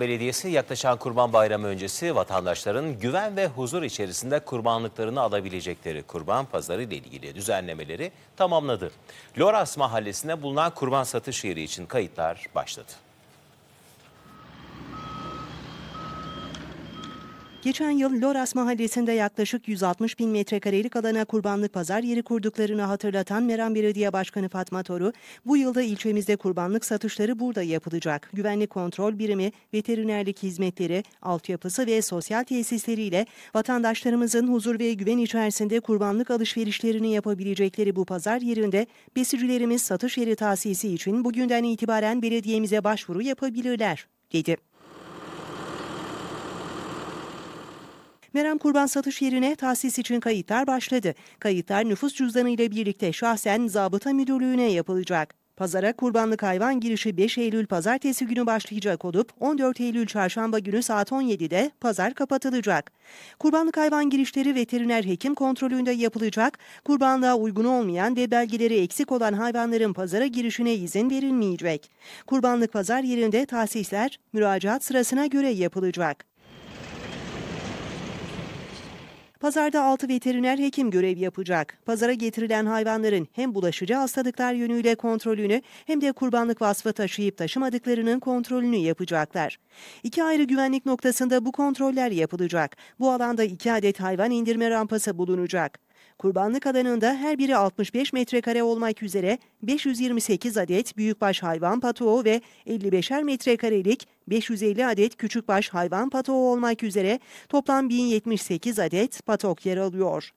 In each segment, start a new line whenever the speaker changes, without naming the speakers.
Belediyesi yaklaşan Kurban Bayramı öncesi vatandaşların güven ve huzur içerisinde kurbanlıklarını alabilecekleri kurban pazarı ile ilgili düzenlemeleri tamamladı. Loras mahallesinde bulunan kurban satış yeri için kayıtlar başladı.
Geçen yıl Loras mahallesinde yaklaşık 160 bin metrekarelik alana kurbanlık pazar yeri kurduklarını hatırlatan Meran Belediye Başkanı Fatma Toru, bu yılda ilçemizde kurbanlık satışları burada yapılacak. Güvenlik kontrol birimi, veterinerlik hizmetleri, altyapısı ve sosyal tesisleriyle vatandaşlarımızın huzur ve güven içerisinde kurbanlık alışverişlerini yapabilecekleri bu pazar yerinde besicilerimiz satış yeri tahsisi için bugünden itibaren belediyemize başvuru yapabilirler, dedi. Meram Kurban satış yerine tahsis için kayıtlar başladı. Kayıtlar nüfus cüzdanı ile birlikte şahsen zabıta müdürlüğüne yapılacak. Pazara kurbanlık hayvan girişi 5 Eylül pazartesi günü başlayacak olup 14 Eylül çarşamba günü saat 17'de pazar kapatılacak. Kurbanlık hayvan girişleri veteriner hekim kontrolünde yapılacak, kurbanlığa uygun olmayan ve belgeleri eksik olan hayvanların pazara girişine izin verilmeyecek. Kurbanlık pazar yerinde tahsisler müracaat sırasına göre yapılacak. Pazarda 6 veteriner hekim görev yapacak. Pazara getirilen hayvanların hem bulaşıcı hastalıklar yönüyle kontrolünü hem de kurbanlık vasfı taşıyıp taşımadıklarının kontrolünü yapacaklar. İki ayrı güvenlik noktasında bu kontroller yapılacak. Bu alanda iki adet hayvan indirme rampası bulunacak. Kurbanlık alanında her biri 65 metrekare olmak üzere 528 adet büyükbaş hayvan patoğu ve 55'er metrekarelik 550 adet küçükbaş hayvan patoğu olmak üzere toplam 1078 adet patok yer alıyor.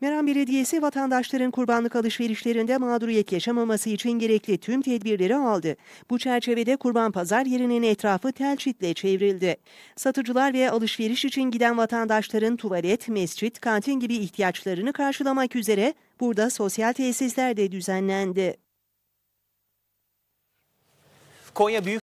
Meram Belediyesi vatandaşların kurbanlık alışverişlerinde mağduriyet yaşamaması için gerekli tüm tedbirleri aldı. Bu çerçevede kurban pazar yerinin etrafı tel çitle çevrildi. Satıcılar ve alışveriş için giden vatandaşların tuvalet, mescit, kantin gibi ihtiyaçlarını karşılamak üzere burada sosyal tesisler de düzenlendi.
Konya Büyük